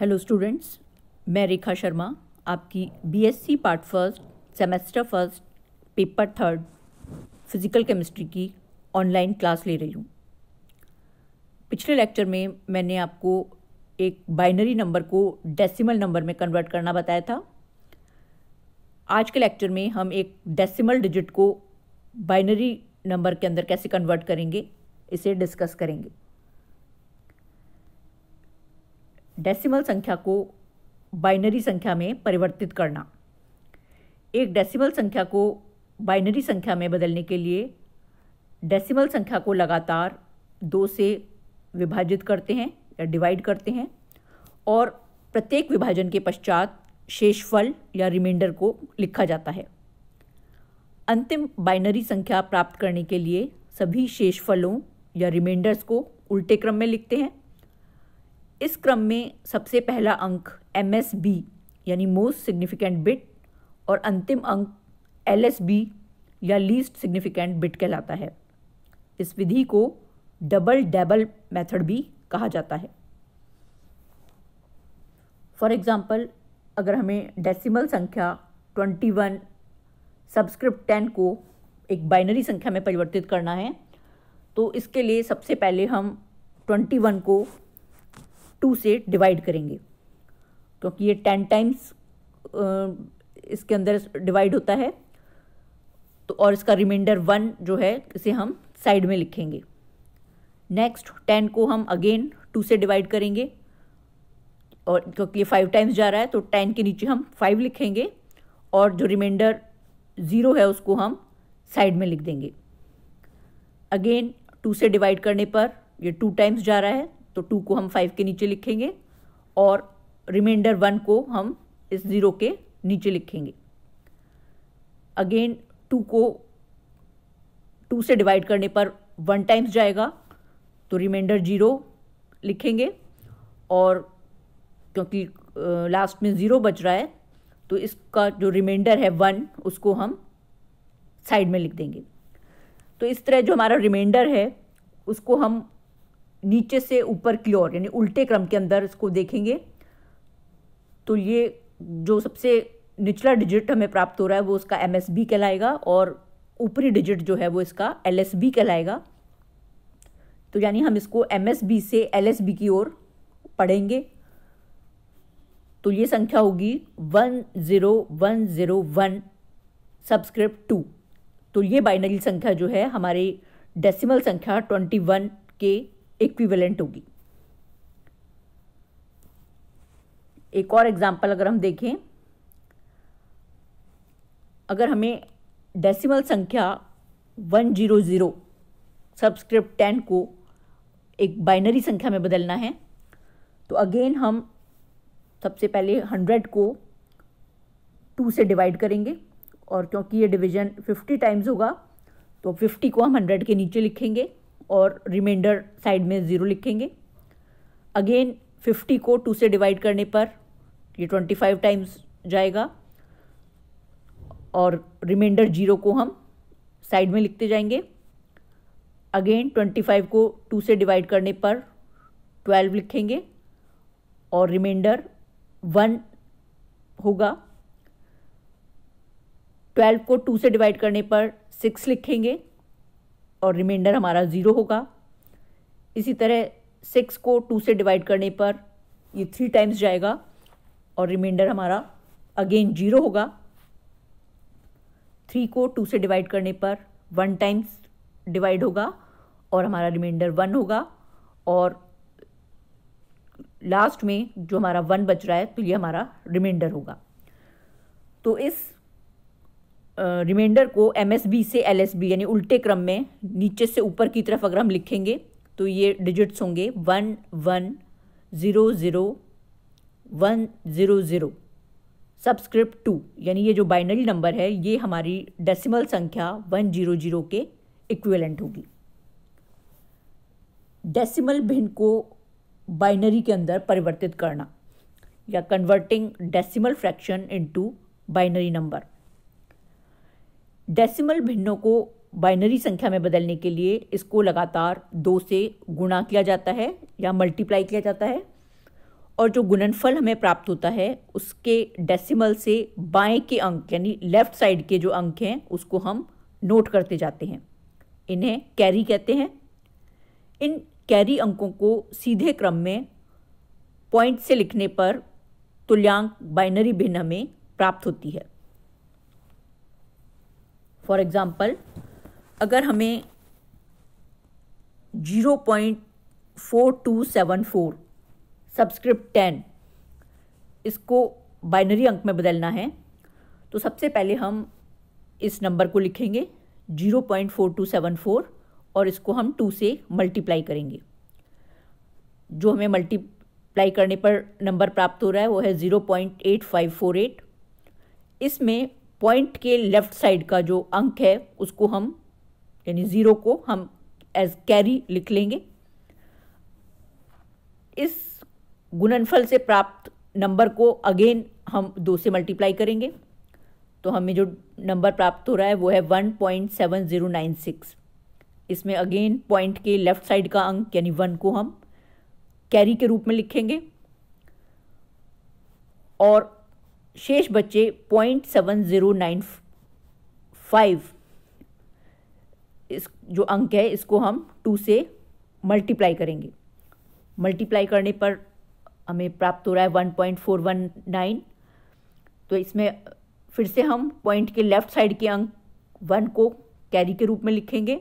hello students मैं रेखा शर्मा आपकी BSc part first semester first paper third physical chemistry की online class ले रही हूँ पिछले लेक्चर में मैंने आपको एक बाइनरी नंबर को डेसिमल नंबर में कन्वर्ट करना बताया था आज के लेक्चर में हम एक डेसिमल डिजिट को बाइनरी नंबर के अंदर कैसे कन्वर्ट करेंगे इसे डिस्कस करेंगे डेसिमल संख्या को बाइनरी संख्या में परिवर्तित करना एक डेसिमल संख्या को बाइनरी संख्या में बदलने के लिए डेसिमल संख्या को लगातार दो से विभाजित करते हैं या डिवाइड करते हैं और प्रत्येक विभाजन के पश्चात शेषफल या रिमाइंडर को लिखा जाता है अंतिम बाइनरी संख्या प्राप्त करने के लिए सभी शेषफलों या रिमाइंडर्स को उल्टे क्रम में लिखते हैं इस क्रम में सबसे पहला अंक एम एस बी यानी मोस्ट सिग्निफिकेंट बिट और अंतिम अंक एल एस बी या लीस्ट सिग्निफिकेंट बिट कहलाता है इस विधि को डबल डबल मेथड भी कहा जाता है फॉर एग्ज़ाम्पल अगर हमें डेसिमल संख्या ट्वेंटी वन सब्सक्रिप्ट टेन को एक बाइनरी संख्या में परिवर्तित करना है तो इसके लिए सबसे पहले हम ट्वेंटी वन को टू से डिवाइड करेंगे क्योंकि ये टेन टाइम्स इसके अंदर डिवाइड होता है तो और इसका रिमाइंडर वन जो है इसे हम साइड में लिखेंगे नेक्स्ट टेन को हम अगेन टू से डिवाइड करेंगे और क्योंकि ये फाइव टाइम्स जा रहा है तो टेन के नीचे हम फाइव लिखेंगे और जो रिमाइंडर ज़ीरो है उसको हम साइड में लिख देंगे अगेन टू से डिवाइड करने पर ये टू टाइम्स जा रहा है तो टू को हम फाइव के नीचे लिखेंगे और रिमाइंडर वन को हम इस ज़ीरो के नीचे लिखेंगे अगेन टू को टू से डिवाइड करने पर वन टाइम्स जाएगा तो रिमाइंडर जीरो लिखेंगे और क्योंकि लास्ट में ज़ीरो बच रहा है तो इसका जो रिमाइंडर है वन उसको हम साइड में लिख देंगे तो इस तरह जो हमारा रिमाइंडर है उसको हम नीचे से ऊपर की ओर यानी उल्टे क्रम के अंदर इसको देखेंगे तो ये जो सबसे निचला डिजिट हमें प्राप्त हो रहा है वो उसका एम एस बी कहलाएगा और ऊपरी डिजिट जो है वो इसका एल एस बी कहलाएगा तो यानी हम इसको एम एस बी से एल एस बी की ओर पढ़ेंगे तो ये संख्या होगी one zero one zero one subscript two तो ये बाइनरी संख्या जो है हमारी डेसिमल संख्या ट्वेंटी वन के इक्विवेलेंट होगी एक और एग्जांपल अगर हम देखें अगर हमें डेसिमल संख्या one zero zero subscript ten को एक बाइनरी संख्या में बदलना है तो अगेन हम सबसे पहले हंड्रेड को टू से डिवाइड करेंगे और क्योंकि ये डिवीज़न फिफ्टी टाइम्स होगा तो फिफ्टी को हम हंड्रेड के नीचे लिखेंगे और रिमाइंडर साइड में ज़ीरो लिखेंगे अगेन फिफ्टी को टू से डिवाइड करने पर ये ट्वेंटी फाइव टाइम्स जाएगा और रिमाइंडर जीरो को हम साइड में लिखते जाएंगे अगेन ट्वेंटी फाइव को टू से डिवाइड करने पर ट्वेल्व लिखेंगे और रिमाइंडर वन होगा ट्वेल्व को टू से डिवाइड करने पर सिक्स लिखेंगे और रिमाइंडर हमारा ज़ीरो होगा इसी तरह सिक्स को टू से डिवाइड करने पर ये थ्री टाइम्स जाएगा और रिमाइंडर हमारा अगेन जीरो होगा थ्री को टू से डिवाइड करने पर वन टाइम्स डिवाइड होगा और हमारा रिमाइंडर वन होगा और लास्ट में जो हमारा वन बच रहा है तो ये हमारा रिमाइंडर होगा तो इस रिमाइंडर को एम से एल यानी उल्टे क्रम में नीचे से ऊपर की तरफ अगर हम लिखेंगे तो ये डिजिट्स होंगे one one zero zero one zero zero subscript two यानी ये जो बाइनरी नंबर है ये हमारी डेसिमल संख्या वन जीरो जीरो के इक्विवेलेंट होगी डेसिमल भिन्न को बाइनरी के अंदर परिवर्तित करना या converting decimal fraction into binary number decimal भिन्नों को बाइनरी संख्या में बदलने के लिए इसको लगातार दो से गुणा किया जाता है या मल्टीप्लाई किया जाता है और जो गुणनफल हमें प्राप्त होता है उसके डेसिमल से बाएं के अंक यानी लेफ्ट साइड के जो अंक हैं उसको हम नोट करते जाते हैं इन्हें कैरी कहते हैं इन कैरी अंकों को सीधे क्रम में पॉइंट से लिखने पर तुल्यांक बाइनरी भिन्न हमें प्राप्त होती है फॉर एग्ज़ाम्पल अगर हमें zero point four two seven four subscript ten इसको बाइनरी अंक में बदलना है तो सबसे पहले हम इस नंबर को लिखेंगे zero point four two seven four और इसको हम टू से मल्टीप्लाई करेंगे जो हमें मल्टीप्लाई करने पर नंबर प्राप्त हो रहा है वो है zero point eight five four eight इसमें पॉइंट के लेफ्ट साइड का जो अंक है उसको हम यानी ज़ीरो को हम एज कैरी लिख लेंगे इस गुणनफल से प्राप्त नंबर को अगेन हम दो से मल्टीप्लाई करेंगे तो हमें जो नंबर प्राप्त हो रहा है वो है one point seven zero nine six इसमें अगेन पॉइंट के लेफ्ट साइड का अंक यानी वन को हम कैरी के रूप में लिखेंगे और शेष बच्चे point seven zero nine five इस जो अंक है इसको हम टू से मल्टीप्लाई करेंगे मल्टीप्लाई करने पर हमें प्राप्त हो रहा है one point four one nine तो इसमें फिर से हम पॉइंट के लेफ्ट साइड के अंक वन को कैरी के रूप में लिखेंगे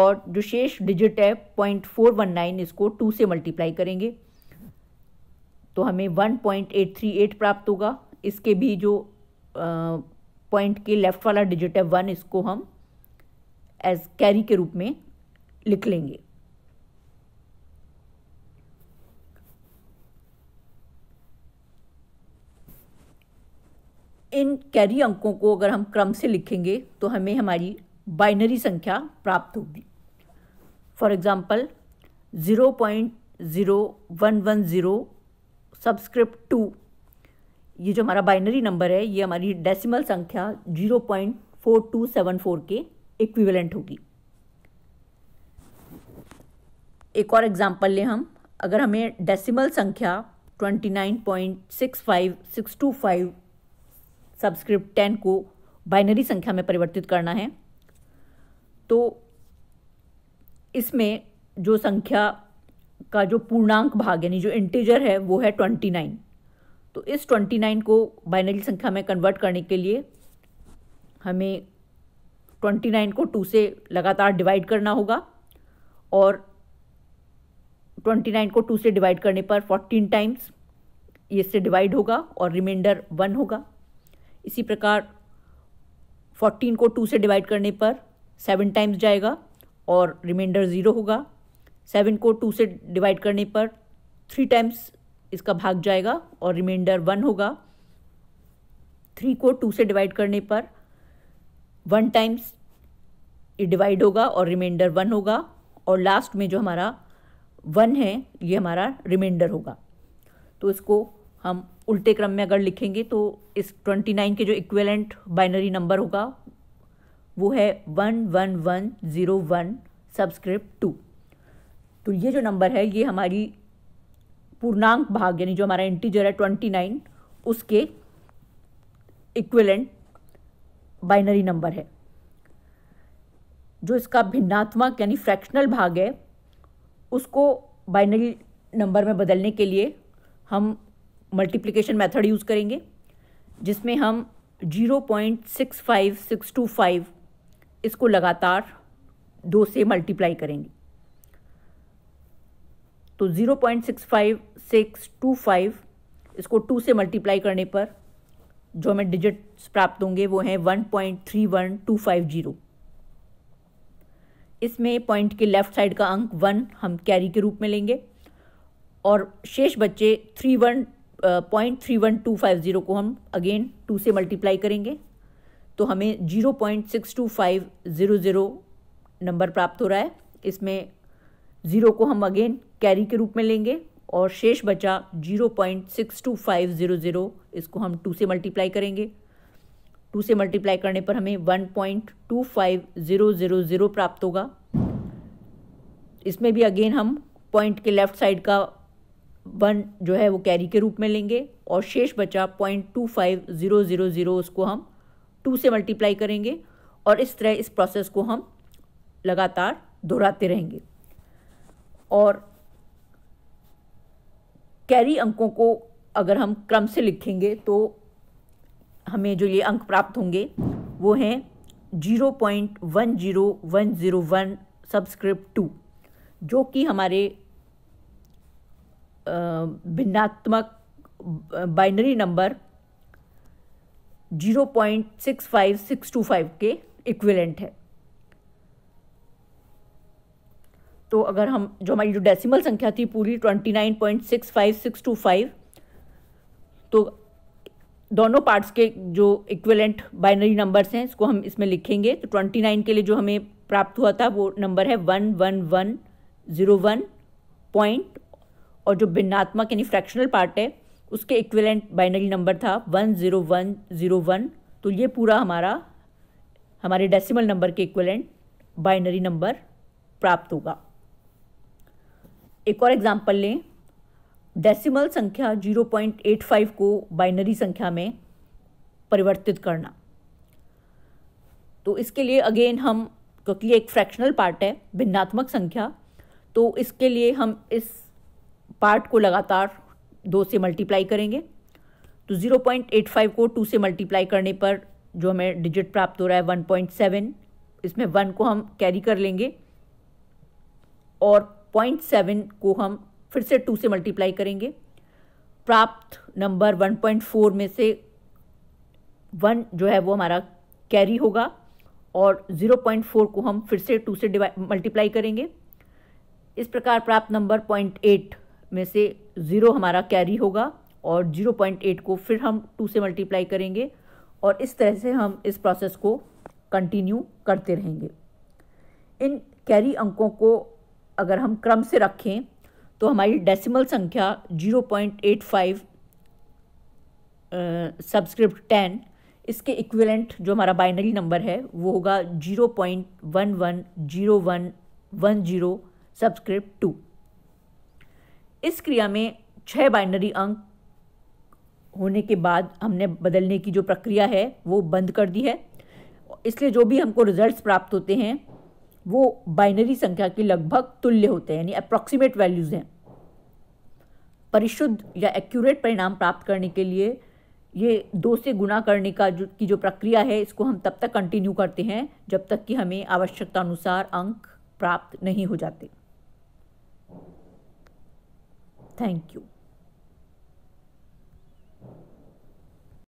और जो शेष डिजिट है पॉइंट फोर वन नाइन इसको टू से मल्टीप्लाई करेंगे तो हमें one point eight three eight प्राप्त होगा इसके भी जो पॉइंट के लेफ़्ट वाला डिजिट है वन इसको हम एज कैरी के रूप में लिख लेंगे इन कैरी अंकों को अगर हम क्रम से लिखेंगे तो हमें हमारी बाइनरी संख्या प्राप्त होगी for example zero point zero one one zero subscript two ये जो हमारा बाइनरी नंबर है ये हमारी डेसिमल संख्या zero point four two seven four के इक्विवेलेंट होगी एक और एग्जांपल लें हम अगर हमें डेसिमल संख्या twenty nine point six five six two five subscript ten को बाइनरी संख्या में परिवर्तित करना है तो इसमें जो संख्या का जो पूर्णांक भाग यानी जो इंटीजर है वो है ट्वेंटी नाइन तो इस ट्वेंटी नाइन को बाइनरी संख्या में कन्वर्ट करने के लिए हमें ट्वेंटी नाइन को टू से लगातार डिवाइड करना होगा और ट्वेंटी नाइन को टू से डिवाइड करने पर फोर्टीन टाइम्स से डिवाइड होगा और रिमाइंडर वन होगा इसी प्रकार फोर्टीन को टू से डिवाइड करने पर सेवन टाइम्स जाएगा और रिमाइंडर ज़ीरो होगा सेवन को टू से डिवाइड करने पर थ्री टाइम्स इसका भाग जाएगा और रिमाइंडर वन होगा थ्री को टू से डिवाइड करने पर वन टाइम्स ये डिवाइड होगा और रिमाइंडर वन होगा और लास्ट में जो हमारा वन है ये हमारा रिमाइंडर होगा तो इसको हम उल्टे क्रम में अगर लिखेंगे तो इस ट्वेंटी नाइन के जो इक्वेलेंट बाइनरी नंबर होगा वो है one one one zero one subscript two तो ये जो नंबर है ये हमारी पूर्णांक भाग यानी जो हमारा इंटीजर है ट्वेंटी नाइन उसके इक्विलेंट बाइनरी नंबर है जो इसका भिन्नात्मक यानी फ्रैक्शनल भाग है उसको बाइनरी नंबर में बदलने के लिए हम मल्टीप्लिकेशन मेथड यूज़ करेंगे जिसमें हम zero point six five six two five इसको लगातार दो से मल्टीप्लाई करेंगे तो zero point six five six two five इसको टू से मल्टीप्लाई करने पर जो हमें डिजिट्स प्राप्त होंगे वो हैं one point three one two five zero इसमें पॉइंट के लेफ़्ट साइड का अंक वन हम कैरी के रूप में लेंगे और शेष बच्चे three one point three one two five zero को हम अगेन टू से मल्टीप्लाई करेंगे तो हमें zero point six two five zero zero number प्राप्त हो रहा है इसमें ज़ीरो को हम अगेन कैरी के रूप में लेंगे और शेष बचा zero point six two five zero zero इसको हम टू से मल्टीप्लाई करेंगे टू से मल्टीप्लाई करने पर हमें one point two five zero zero zero प्राप्त होगा इसमें भी अगेन हम पॉइंट के लेफ्ट साइड का वन जो है वो कैरी के रूप में लेंगे और शेष बचा point two five zero zero zero उसको हम टू से मल्टीप्लाई करेंगे और इस तरह इस प्रोसेस को हम लगातार दोहराते रहेंगे और कैरी अंकों को अगर हम क्रम से लिखेंगे तो हमें जो ये अंक प्राप्त होंगे वो हैं zero point one zero one zero one subscript two जो कि हमारे भिन्नात्मक binary number zero point six five six two five के इक्विलेंट है तो अगर हम जो हमारी जो डेसिमल संख्या थी पूरी twenty nine point six five six two five तो दोनों पार्ट्स के जो इक्वेलेंट बाइनरी नंबर्स हैं इसको हम इसमें लिखेंगे तो ट्वेंटी नाइन के लिए जो हमें प्राप्त हुआ था वो नंबर है one one one zero one point और जो भिन्नात्मक यानी फ्रैक्शनल पार्ट है उसके इक्वेलेंट बाइनरी नंबर था one zero one zero one तो ये पूरा हमारा हमारे डेसिमल नंबर के इक्वलेंट बाइनरी नंबर प्राप्त होगा एक और एग्जाम्पल लें डेसिमल संख्या 0.85 को बाइनरी संख्या में परिवर्तित करना तो इसके लिए अगेन हम क्योंकि ये एक फ्रैक्शनल पार्ट है भिन्नात्मक संख्या तो इसके लिए हम इस पार्ट को लगातार दो से मल्टीप्लाई करेंगे तो 0.85 को टू से मल्टीप्लाई करने पर जो हमें डिजिट प्राप्त हो रहा है 1.7 इसमें वन को हम कैरी कर लेंगे और पॉइंट सेवन को हम फिर से टू से मल्टीप्लाई करेंगे प्राप्त नंबर वन पॉइंट फोर में से वन जो है वो हमारा कैरी होगा और ज़ीरो पॉइंट फोर को हम फिर से टू से मल्टीप्लाई करेंगे इस प्रकार प्राप्त नंबर पॉइंट एट में से ज़ीरो हमारा कैरी होगा और ज़ीरो पॉइंट एट को फिर हम टू से मल्टीप्लाई करेंगे और इस तरह से हम इस प्रोसेस को कंटिन्यू करते रहेंगे इन कैरी अंकों को अगर हम क्रम से रखें तो हमारी डेसिमल संख्या zero point eight five subscript ten इसके इक्विवेलेंट जो हमारा बाइनरी नंबर है वो होगा zero point one one zero one one zero subscript two इस क्रिया में छः बाइनरी अंक होने के बाद हमने बदलने की जो प्रक्रिया है वो बंद कर दी है इसलिए जो भी हमको रिजल्ट्स प्राप्त होते हैं वो बाइनरी संख्या के लगभग तुल्य होते हैं यानी अप्रॉक्सीमेट वैल्यूज़ हैं परिशुद्ध या एक्यूरेट परिणाम प्राप्त करने के लिए ये दो से गुना करने का जो की जो प्रक्रिया है इसको हम तब तक कंटिन्यू करते हैं जब तक कि हमें आवश्यकता अनुसार अंक प्राप्त नहीं हो जाते थैंक यू